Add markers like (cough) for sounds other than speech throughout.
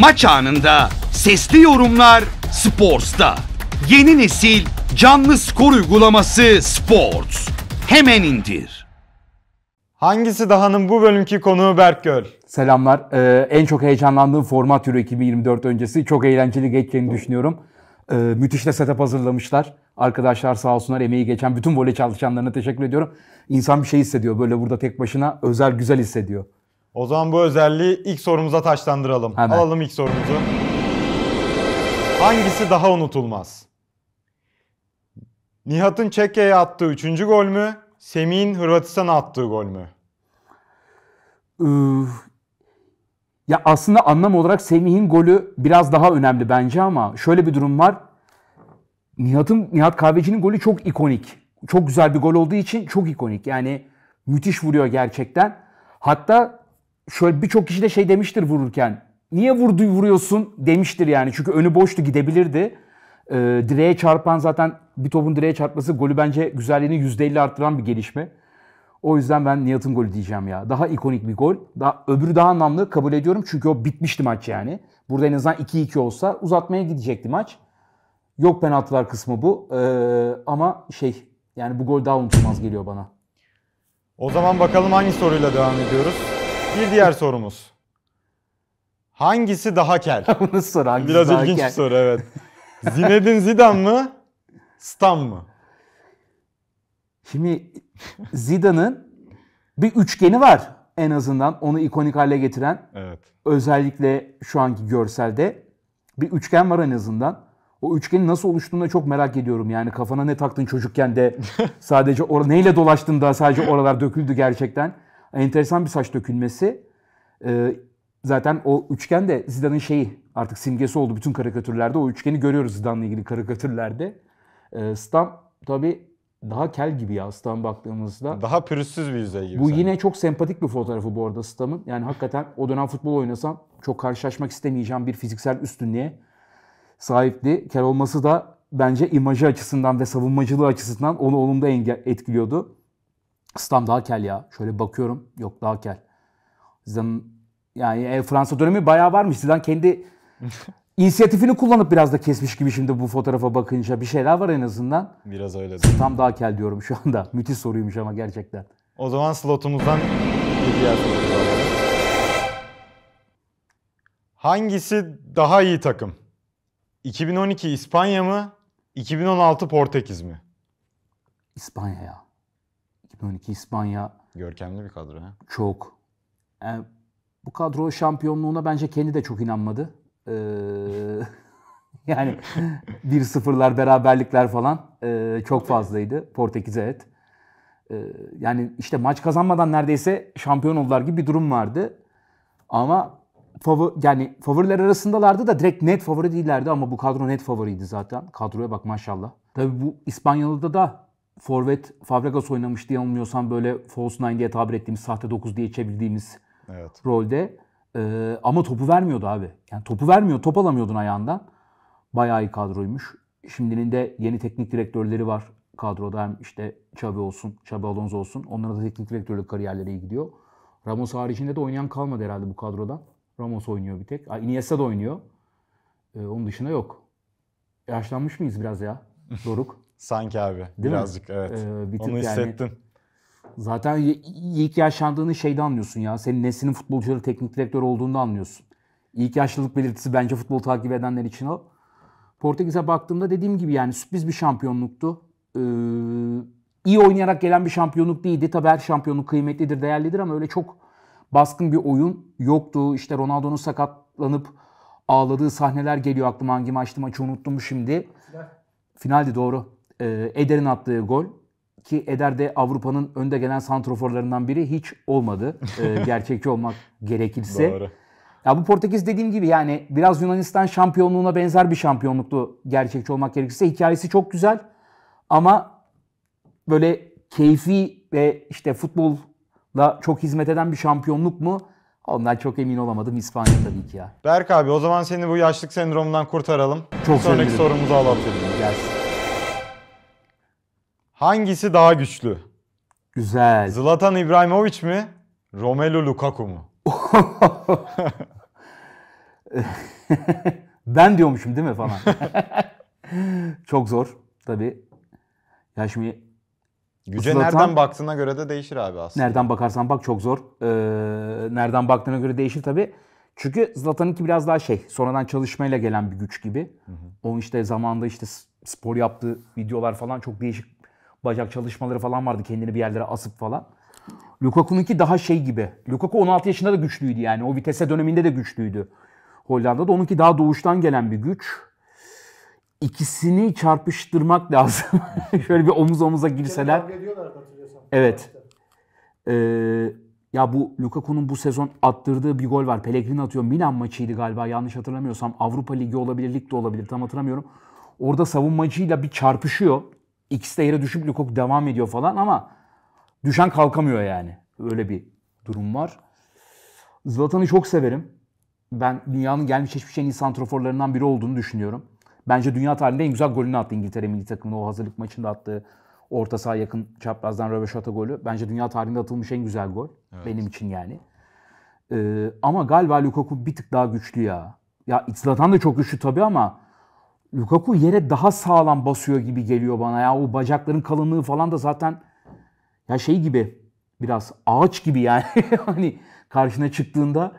Maç anında sesli yorumlar Sports'ta. Yeni nesil canlı skor uygulaması Sports. Hemen indir. Hangisi dahanın bu bölümki konuğu Berkgöl? Selamlar. Ee, en çok heyecanlandığım format yürü 2024 öncesi. Çok eğlenceli geçeceğini düşünüyorum. Ee, müthiş de setup hazırlamışlar. Arkadaşlar sağ olsunlar emeği geçen bütün voley çalışanlarına teşekkür ediyorum. İnsan bir şey hissediyor böyle burada tek başına özel güzel hissediyor. O zaman bu özelliği ilk sorumuza taşlandıralım. Hemen. Alalım ilk sorumuzu. Hangisi daha unutulmaz? Nihat'ın Çekke'ye attığı 3. gol mü? Semih'in Hırvatistan'a attığı gol mü? Ya aslında anlam olarak Semih'in golü biraz daha önemli bence ama şöyle bir durum var. Nihat'ın Nihat Kahveci'nin golü çok ikonik. Çok güzel bir gol olduğu için çok ikonik. Yani müthiş vuruyor gerçekten. Hatta şöyle birçok kişi de şey demiştir vururken. Niye vurdu vuruyorsun demiştir yani. Çünkü önü boştu gidebilirdi. E, direğe çarpan zaten bir topun direğe çarpması golü bence güzelliğini %50 arttıran bir gelişme. O yüzden ben Nihat'ın golü diyeceğim ya. Daha ikonik bir gol. Daha, öbürü daha anlamlı kabul ediyorum. Çünkü o bitmişti maç yani. Burada en azından 2-2 olsa uzatmaya gidecekti maç. Yok penaltılar kısmı bu. Ee, ama şey yani bu gol daha unutulmaz geliyor bana. O zaman bakalım hangi soruyla devam ediyoruz? Bir diğer sorumuz. Hangisi daha kel? (laughs) Bunu sor hangisi Biraz daha ilginç kel? bir soru evet. (laughs) Zinedine Zidane mı? Stam mı? Şimdi Zidane'ın bir üçgeni var en azından onu ikonik hale getiren. Evet. Özellikle şu anki görselde bir üçgen var en azından. O üçgenin nasıl oluştuğunu da çok merak ediyorum. Yani kafana ne taktın çocukken de (laughs) sadece or neyle dolaştın da sadece oralar döküldü gerçekten enteresan bir saç dökülmesi. Ee, zaten o üçgen de Zidane'ın şeyi artık simgesi oldu bütün karikatürlerde. O üçgeni görüyoruz Zidane'la ilgili karikatürlerde. Ee, Stam tabi daha kel gibi ya Stam baktığımızda. Daha pürüzsüz bir yüzey gibi. Bu sanki. yine çok sempatik bir fotoğrafı bu arada Stam'ın. Yani hakikaten o dönem futbol oynasam çok karşılaşmak istemeyeceğim bir fiziksel üstünlüğe sahipti. Kel olması da bence imajı açısından ve savunmacılığı açısından onu olumlu etkiliyordu. Stam daha ya. Şöyle bakıyorum. Yok daha kel. Zidane yani e, Fransa dönemi bayağı varmış. Zidane kendi (laughs) inisiyatifini kullanıp biraz da kesmiş gibi şimdi bu fotoğrafa bakınca. Bir şeyler var en azından. Biraz öyle. Stam daha diyorum şu anda. (laughs) Müthiş soruymuş ama gerçekten. O zaman slotumuzdan bir diğer Hangisi daha iyi takım? 2012 İspanya mı? 2016 Portekiz mi? İspanya ya. 2012 hani İspanya. Görkemli bir kadro. He? Çok. Yani e, bu kadro şampiyonluğuna bence kendi de çok inanmadı. Ee, (laughs) yani bir sıfırlar beraberlikler falan e, çok fazlaydı. Portekiz'e et. Ee, yani işte maç kazanmadan neredeyse şampiyon oldular gibi bir durum vardı. Ama favori, yani favoriler arasındalardı da direkt net favori değillerdi ama bu kadro net favoriydi zaten. Kadroya bak maşallah. Tabii bu İspanyalı'da da forvet Fabregas oynamış diye anlıyorsam böyle false nine diye tabir ettiğimiz sahte 9 diye çevirdiğimiz evet. rolde. Ee, ama topu vermiyordu abi. Yani topu vermiyor, top alamıyordun ayağından. Bayağı iyi kadroymuş. Şimdinin de yeni teknik direktörleri var kadroda. Hem işte Xabi olsun, Xabi Alonso olsun. Onlara da teknik direktörlük kariyerleri iyi gidiyor. Ramos haricinde de oynayan kalmadı herhalde bu kadroda. Ramos oynuyor bir tek. Iniesta da oynuyor. Ee, onun dışında yok. Yaşlanmış mıyız biraz ya Doruk? (laughs) Sanki abi Değil birazcık mi? evet. Ee, bir Onu hissettim. Yani, zaten ilk yaşlandığını şeyde anlıyorsun ya. Senin nesinin futbolcuları teknik direktör olduğunu anlıyorsun. İlk yaşlılık belirtisi bence futbol takip edenler için o. Portekiz'e baktığımda dediğim gibi yani sürpriz bir şampiyonluktu. Ee, iyi oynayarak gelen bir şampiyonluk değildi. Tabi her şampiyonluk kıymetlidir, değerlidir ama öyle çok baskın bir oyun yoktu. İşte Ronaldo'nun sakatlanıp ağladığı sahneler geliyor aklıma hangi maçtı maçı unuttum şimdi. Final. Finaldi doğru e, Eder'in attığı gol ki Eder de Avrupa'nın önde gelen santroforlarından biri hiç olmadı. E, (laughs) gerçekçi olmak gerekirse. Doğru. Ya bu Portekiz dediğim gibi yani biraz Yunanistan şampiyonluğuna benzer bir şampiyonluktu gerçekçi olmak gerekirse. Hikayesi çok güzel ama böyle keyfi ve işte futbolla çok hizmet eden bir şampiyonluk mu? Ondan çok emin olamadım İspanya tabii ki ya. Berk abi o zaman seni bu yaşlık sendromundan kurtaralım. Çok Sonraki sorumuzu alalım. Gelsin. Hangisi daha güçlü? Güzel. Zlatan İbrahimovic mi? Romelu Lukaku mu? (laughs) ben diyormuşum değil mi falan. (laughs) Çok zor tabii. Ya şimdi Güce Zlatan, nereden baktığına göre de değişir abi aslında. Nereden bakarsan bak çok zor. Ee, nereden baktığına göre değişir tabii. Çünkü Zlatan'ınki biraz daha şey, sonradan çalışmayla gelen bir güç gibi. Hı hı. Onun işte zamanında işte spor yaptığı videolar falan çok değişik bacak çalışmaları falan vardı kendini bir yerlere asıp falan. Lukaku'nunki daha şey gibi. Lukaku 16 yaşında da güçlüydü yani. O vitese döneminde de güçlüydü. Hollanda'da onunki daha doğuştan gelen bir güç. İkisini çarpıştırmak (laughs) lazım. Şöyle bir omuz omuza girseler. Evet. Ee, ya bu Lukaku'nun bu sezon attırdığı bir gol var. Pellegrini atıyor. Milan maçıydı galiba yanlış hatırlamıyorsam. Avrupa Ligi olabilir, lig de olabilir tam hatırlamıyorum. Orada savunmacıyla bir çarpışıyor. İkisi de yere düşüp Lukaku devam ediyor falan ama düşen kalkamıyor yani. Öyle bir durum var. Zlatan'ı çok severim. Ben dünyanın gelmiş hiçbir şeyin iyi santroforlarından biri olduğunu düşünüyorum. Bence dünya tarihinde en güzel golünü attı İngiltere milli takımında o hazırlık maçında attığı orta saha yakın çaprazdan röveşata golü. Bence dünya tarihinde atılmış en güzel gol. Evet. Benim için yani. Ee, ama galiba Lukaku bir tık daha güçlü ya. Ya Zlatan da çok güçlü tabii ama Lukaku yere daha sağlam basıyor gibi geliyor bana ya. O bacakların kalınlığı falan da zaten ya şey gibi biraz ağaç gibi yani. (laughs) hani karşına çıktığında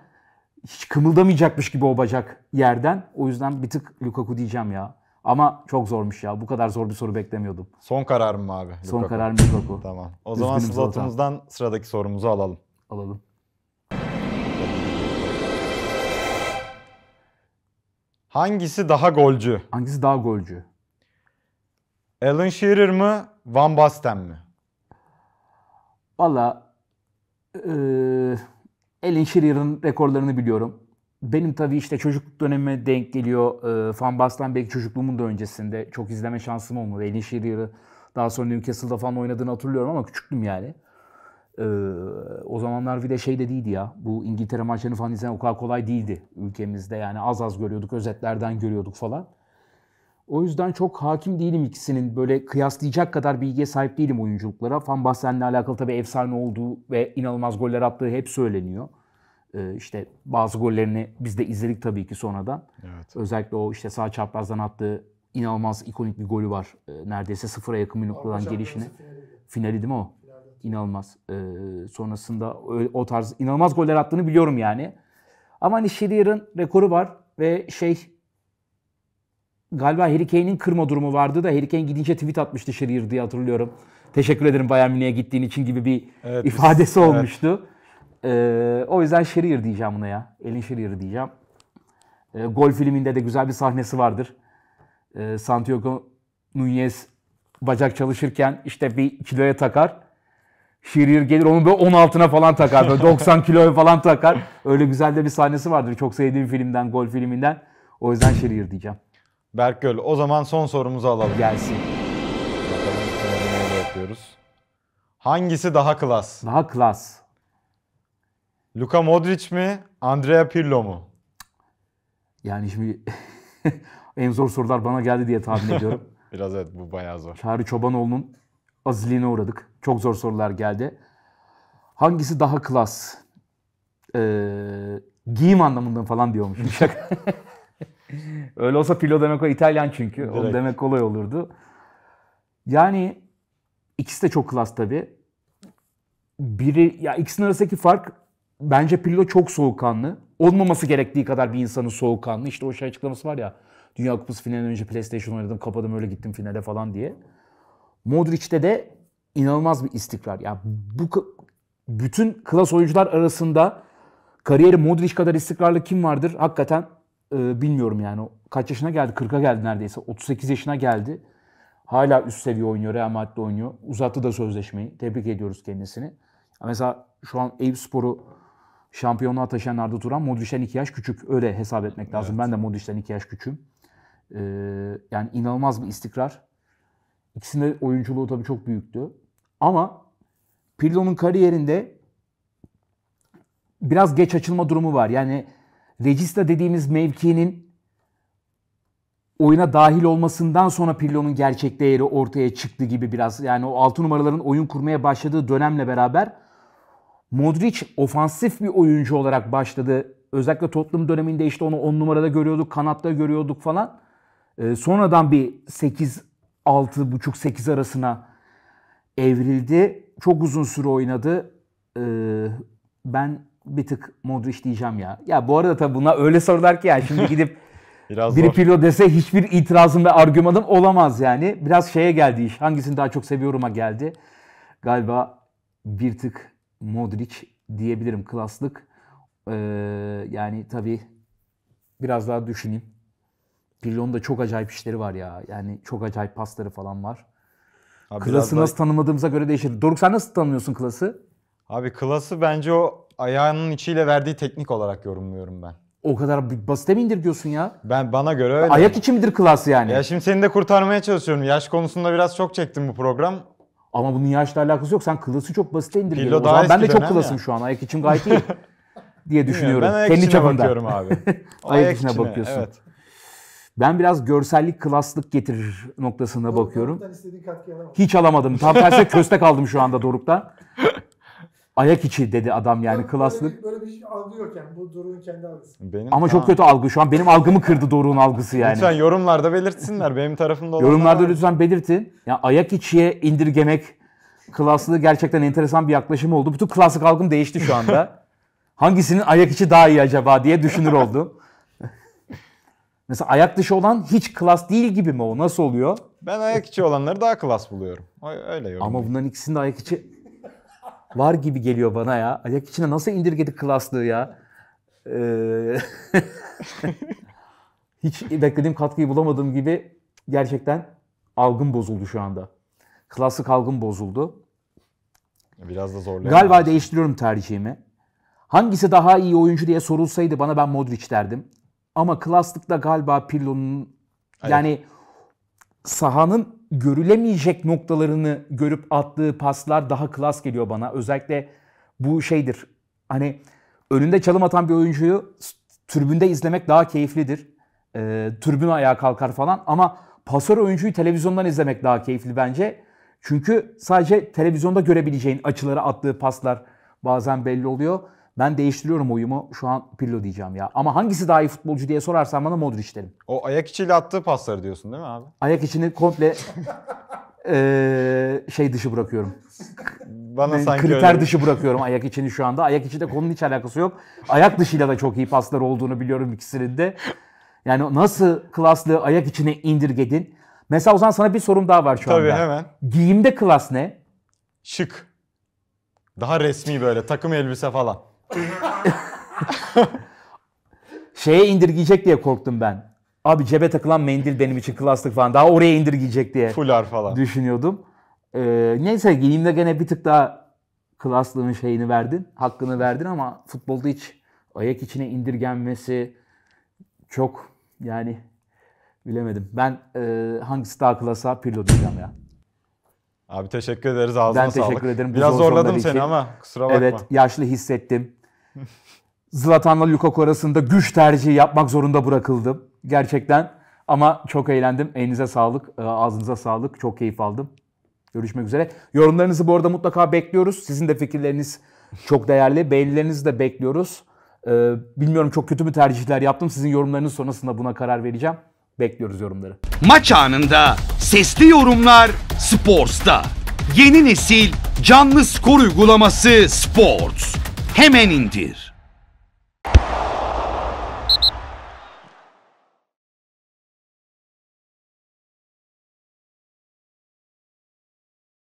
hiç kımıldamayacakmış gibi o bacak yerden. O yüzden bir tık Lukaku diyeceğim ya. Ama çok zormuş ya. Bu kadar zor bir soru beklemiyordum. Son karar mı abi? Lukaku? Son kararım Lukaku. tamam. O Üzgünüm zaman slotumuzdan sıradaki sorumuzu alalım. Alalım. Hangisi daha golcü? Hangisi daha golcü? Alan Shearer mı? Van Basten mi? Valla e, Alan Shearer'ın rekorlarını biliyorum. Benim tabii işte çocukluk dönemime denk geliyor. E, Van Basten belki çocukluğumun da öncesinde. Çok izleme şansım olmadı. Alan Shearer'ı daha sonra Newcastle'da falan oynadığını hatırlıyorum ama küçüktüm yani. Ee, o zamanlar bir de şey de değildi ya. Bu İngiltere maçlarını falan izlemek o kadar kolay değildi ülkemizde. Yani az az görüyorduk, özetlerden görüyorduk falan. O yüzden çok hakim değilim ikisinin. Böyle kıyaslayacak kadar bilgiye sahip değilim oyunculuklara. Van Basten'le alakalı tabii efsane olduğu ve inanılmaz goller attığı hep söyleniyor. Ee, işte bazı gollerini biz de izledik tabii ki sonradan. Evet. Özellikle o işte sağ çaprazdan attığı inanılmaz ikonik bir golü var. Ee, neredeyse sıfıra yakın bir noktadan gelişini. Finali değil mi o? inanılmaz. E, sonrasında o, o tarz inanılmaz goller attığını biliyorum yani. Ama hani Şedier'in rekoru var ve şey galiba Harry Kane'in kırma durumu vardı da Harry Kane gidince tweet atmıştı Şedier diye hatırlıyorum. Teşekkür ederim Bayern Münih'e gittiğin için gibi bir evet, ifadesi biz, olmuştu. Evet. Ee, o yüzden Şerier diyeceğim buna ya. Elin Şerier diyeceğim. Ee, gol filminde de güzel bir sahnesi vardır. Ee, Santiago Nunez bacak çalışırken işte bir kiloya takar şirir gelir onu böyle 10 altına falan takar. Böyle 90 kiloya falan takar. Öyle güzel de bir sahnesi vardır. Çok sevdiğim filmden, gol filminden. O yüzden şirir diyeceğim. Berk Göl, o zaman son sorumuzu alalım. Gelsin. yapıyoruz. Hangisi daha klas? Daha klas. Luka Modric mi? Andrea Pirlo mu? Yani şimdi (laughs) en zor sorular bana geldi diye tahmin ediyorum. (laughs) Biraz evet bu bayağı zor. Çağrı Çobanoğlu'nun azizliğine uğradık. Çok zor sorular geldi. Hangisi daha klas? Ee, giyim anlamında falan diyormuş. (laughs) Şaka. Öyle olsa Pilo demek o İtalyan çünkü. Direkt. Onu demek kolay olurdu. Yani ikisi de çok klas tabi. Biri ya ikisinin arasındaki fark bence Pirlo çok soğukkanlı. Olmaması gerektiği kadar bir insanın soğukkanlı. İşte o şey açıklaması var ya. Dünya Kupası finalinden önce PlayStation oynadım, kapadım öyle gittim finale falan diye. Modric'te de inanılmaz bir istikrar. Yani bu bütün klas oyuncular arasında kariyeri Modric kadar istikrarlı kim vardır? Hakikaten e, bilmiyorum yani. Kaç yaşına geldi? 40'a geldi neredeyse. 38 yaşına geldi. Hala üst seviye oynuyor, Real Madrid'de oynuyor. Uzattı da sözleşmeyi. Tebrik ediyoruz kendisini. Mesela şu an Eyüp Spor'u şampiyonluğa taşıyanlarda duran Modric'ten 2 yaş küçük. Öyle hesap etmek lazım. Evet. Ben de Modric'ten 2 yaş küçüğüm. Ee, yani inanılmaz bir istikrar. İkisinde oyunculuğu tabii çok büyüktü. Ama Pirlo'nun kariyerinde biraz geç açılma durumu var. Yani regista dediğimiz mevkinin oyuna dahil olmasından sonra Pirlo'nun gerçek değeri ortaya çıktı gibi biraz. Yani o altı numaraların oyun kurmaya başladığı dönemle beraber Modric ofansif bir oyuncu olarak başladı. Özellikle Tottenham döneminde işte onu 10 numarada görüyorduk, kanatta görüyorduk falan. Ee, sonradan bir 8 6.5-8 arasına evrildi. Çok uzun süre oynadı. Ee, ben bir tık Modric diyeceğim ya. Ya bu arada tabii buna öyle sorular ki yani şimdi gidip (laughs) Biraz biri zor. dese hiçbir itirazım ve argümanım olamaz yani. Biraz şeye geldi iş. Hangisini daha çok seviyorum'a geldi. Galiba bir tık Modric diyebilirim klaslık. Ee, yani tabii biraz daha düşüneyim. Pirlo'nun da çok acayip işleri var ya. Yani çok acayip pasları falan var. Abi Klas'ı nasıl da... tanımadığımıza göre değişir. Doruk sen nasıl tanımlıyorsun Klas'ı? Abi Klas'ı bence o ayağının içiyle verdiği teknik olarak yorumluyorum ben. O kadar basit mi indir diyorsun ya? Ben bana göre öyle. Ayak içi midir klas yani? Ya şimdi seni de kurtarmaya çalışıyorum. Yaş konusunda biraz çok çektim bu program. Ama bunun yaşla alakası yok. Sen klası çok basite indirgiyorsun. O zaman ben de çok klasım şu an. Ayak içim gayet iyi (laughs) diye düşünüyorum. Ben ayak Kendi içine çapında. bakıyorum abi. (laughs) ayak, ayak içine, içine bakıyorsun. Evet. Ben biraz görsellik, klaslık getirir noktasına Doruk, bakıyorum. Hiç alamadım. Tam tersi köste kaldım şu anda Doruk'tan. (laughs) Ayak içi dedi adam yani klaslık. Böyle bir, böyle şey bir algı yok yani. Bu Doruk'un kendi algısı. Benim, Ama çok kötü algı şu an. Benim algımı kırdı Doruk'un algısı yani. Lütfen yorumlarda belirtsinler. Benim tarafımda olanlar. Yorumlarda var. lütfen belirtin. Yani ayak içiye indirgemek klaslığı gerçekten enteresan bir yaklaşım oldu. Bütün klasik algım değişti şu anda. (laughs) Hangisinin ayak içi daha iyi acaba diye düşünür oldum. Mesela ayak dışı olan hiç klas değil gibi mi o? Nasıl oluyor? Ben ayak içi olanları daha klas buluyorum. Öyle yorum. Ama bunların ikisinde ayak içi var gibi geliyor bana ya. Ayak içine nasıl indirgedi klaslığı ya? Ee... (laughs) hiç beklediğim katkıyı bulamadığım gibi gerçekten algım bozuldu şu anda. Klasik algım bozuldu. Biraz da zorlayalım. Galiba şey. değiştiriyorum tercihimi. Hangisi daha iyi oyuncu diye sorulsaydı bana ben Modric derdim. Ama klaslıkta galiba Pirlo'nun yani sahanın görülemeyecek noktalarını görüp attığı paslar daha klas geliyor bana. Özellikle bu şeydir. Hani önünde çalım atan bir oyuncuyu tribünde izlemek daha keyiflidir. E, tribün ayağa kalkar falan ama pasör oyuncuyu televizyondan izlemek daha keyifli bence. Çünkü sadece televizyonda görebileceğin açılara attığı paslar bazen belli oluyor. Ben değiştiriyorum oyumu. Şu an Pirlo diyeceğim ya. Ama hangisi daha iyi futbolcu diye sorarsan bana Modric derim. O ayak içiyle attığı pasları diyorsun değil mi abi? Ayak içini komple (laughs) e, şey dışı bırakıyorum. Bana sanki Kriter öyle. dışı bırakıyorum ayak içini şu anda. Ayak içi de konunun hiç alakası yok. Ayak dışıyla da çok iyi paslar olduğunu biliyorum ikisinin de. Yani nasıl klaslı ayak içine indirgedin? Mesela Ozan sana bir sorum daha var şu Tabii, anda. Tabii hemen. Giyimde klas ne? Şık. Daha resmi böyle takım elbise falan. (laughs) Şeye indirgeyecek diye korktum ben. Abi cebe takılan mendil benim için klaslık falan. Daha oraya indirgeyecek diye Fular falan. düşünüyordum. Ee, neyse giyimde gene bir tık daha klaslığın şeyini verdin. Hakkını verdin ama futbolda hiç ayak içine indirgenmesi çok yani bilemedim. Ben e, hangisi daha klasa Pirlo diyeceğim ya. Abi teşekkür ederiz. Ağzına ben sağlık. teşekkür ederim. Biraz zorladım için. seni ama kusura bakma. Evet yaşlı hissettim. Zlatan'la Lukaku arasında güç tercihi yapmak zorunda bırakıldım. Gerçekten ama çok eğlendim. Elinize sağlık, e, ağzınıza sağlık. Çok keyif aldım. Görüşmek üzere. Yorumlarınızı bu arada mutlaka bekliyoruz. Sizin de fikirleriniz çok değerli. Beğenilerinizi de bekliyoruz. E, bilmiyorum çok kötü mü tercihler yaptım. Sizin yorumlarınız sonrasında buna karar vereceğim. Bekliyoruz yorumları. Maç anında sesli yorumlar Sports'ta. Yeni nesil canlı skor uygulaması Sports hemen indir.